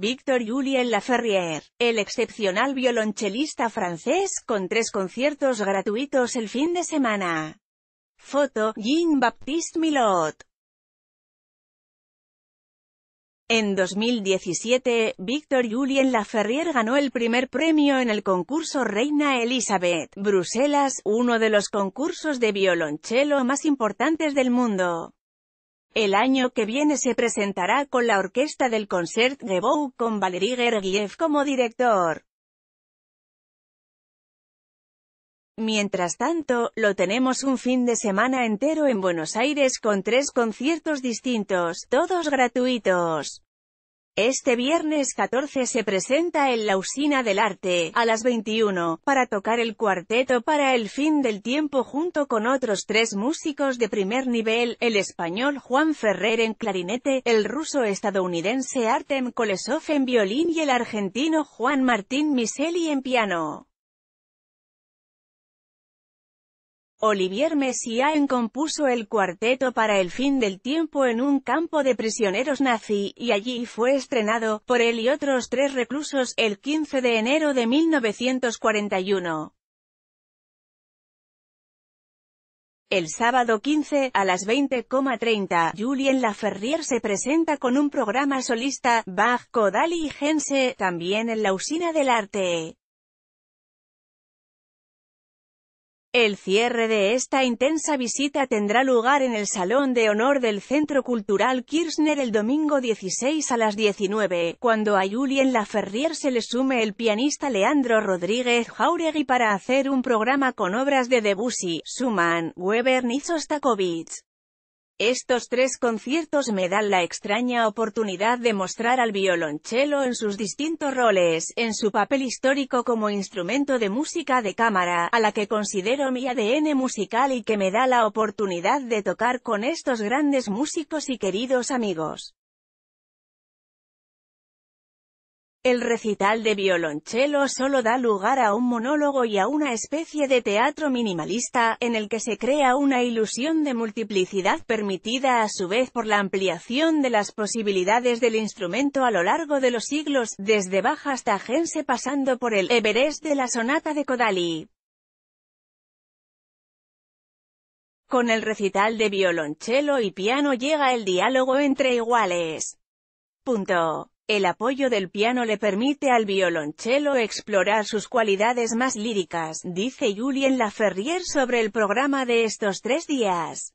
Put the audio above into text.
Victor Julien Laferrière, el excepcional violonchelista francés, con tres conciertos gratuitos el fin de semana. Foto, Jean-Baptiste Milot. En 2017, Victor Julien Laferrière ganó el primer premio en el concurso Reina Elizabeth, Bruselas, uno de los concursos de violonchelo más importantes del mundo. El año que viene se presentará con la orquesta del Concert Gebou con Valery Gergiev como director. Mientras tanto, lo tenemos un fin de semana entero en Buenos Aires con tres conciertos distintos, todos gratuitos. Este viernes 14 se presenta en la Usina del Arte, a las 21, para tocar el cuarteto para el fin del tiempo junto con otros tres músicos de primer nivel, el español Juan Ferrer en clarinete, el ruso-estadounidense Artem Kolesov en violín y el argentino Juan Martín Miseli en piano. Olivier Messiaen compuso el cuarteto para el fin del tiempo en un campo de prisioneros nazi, y allí fue estrenado, por él y otros tres reclusos, el 15 de enero de 1941. El sábado 15, a las 20.30, Julien Laferrière se presenta con un programa solista, Bach, Codali y Gense, también en la Usina del Arte. El cierre de esta intensa visita tendrá lugar en el Salón de Honor del Centro Cultural Kirchner el domingo 16 a las 19, cuando a Julien Laferrier se le sume el pianista Leandro Rodríguez Jauregui para hacer un programa con obras de Debussy, Schumann, Weber y Sostakovich. Estos tres conciertos me dan la extraña oportunidad de mostrar al violonchelo en sus distintos roles, en su papel histórico como instrumento de música de cámara, a la que considero mi ADN musical y que me da la oportunidad de tocar con estos grandes músicos y queridos amigos. El recital de violonchelo solo da lugar a un monólogo y a una especie de teatro minimalista, en el que se crea una ilusión de multiplicidad permitida a su vez por la ampliación de las posibilidades del instrumento a lo largo de los siglos, desde Baja hasta Gense pasando por el Everest de la sonata de Kodaly. Con el recital de violonchelo y piano llega el diálogo entre iguales. Punto. El apoyo del piano le permite al violonchelo explorar sus cualidades más líricas, dice Julien Laferrier sobre el programa de estos tres días.